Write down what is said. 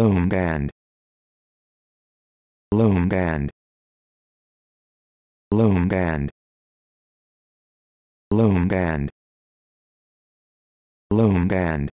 Loom band Loom band Loom band Loom band Loom band